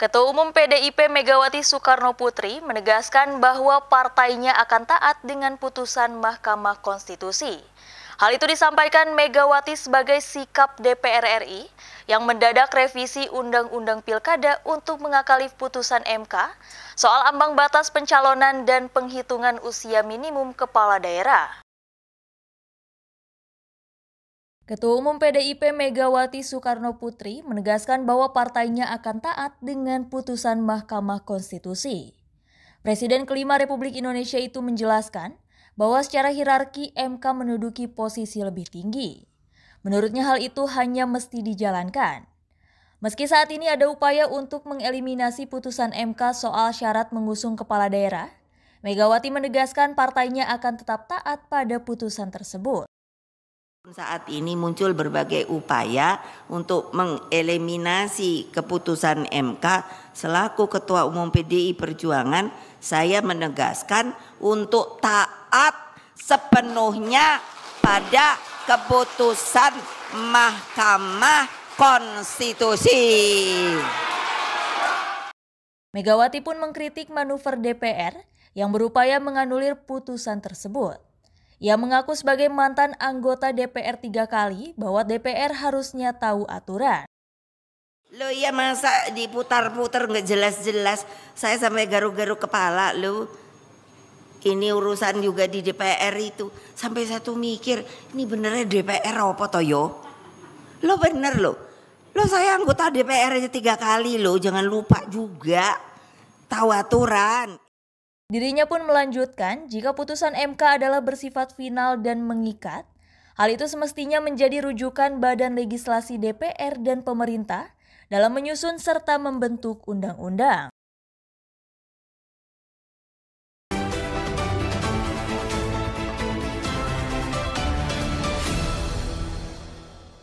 Ketua Umum PDIP Megawati Soekarno Putri menegaskan bahwa partainya akan taat dengan putusan Mahkamah Konstitusi. Hal itu disampaikan Megawati sebagai sikap DPR RI yang mendadak revisi Undang-Undang Pilkada untuk mengakali putusan MK soal ambang batas pencalonan dan penghitungan usia minimum kepala daerah. Ketua Umum PDIP Megawati Soekarno Putri menegaskan bahwa partainya akan taat dengan putusan Mahkamah Konstitusi. Presiden kelima Republik Indonesia itu menjelaskan bahwa secara hierarki MK menduduki posisi lebih tinggi. Menurutnya hal itu hanya mesti dijalankan. Meski saat ini ada upaya untuk mengeliminasi putusan MK soal syarat mengusung kepala daerah, Megawati menegaskan partainya akan tetap taat pada putusan tersebut. Saat ini muncul berbagai upaya untuk mengeliminasi keputusan MK. Selaku Ketua Umum PDI Perjuangan, saya menegaskan untuk taat sepenuhnya pada keputusan Mahkamah Konstitusi. Megawati pun mengkritik manuver DPR yang berupaya menganulir putusan tersebut. Ia mengaku sebagai mantan anggota DPR tiga kali bahwa DPR harusnya tahu aturan. Lo iya masa diputar-putar nggak jelas-jelas. Saya sampai garuk-garuk kepala lo. Ini urusan juga di DPR itu. Sampai satu mikir, ini benernya DPR apa toyo? Lo bener lo. Lo saya anggota DPR aja tiga kali lo, jangan lupa juga. Tahu aturan. Dirinya pun melanjutkan, jika putusan MK adalah bersifat final dan mengikat, hal itu semestinya menjadi rujukan badan legislasi DPR dan pemerintah dalam menyusun serta membentuk undang-undang.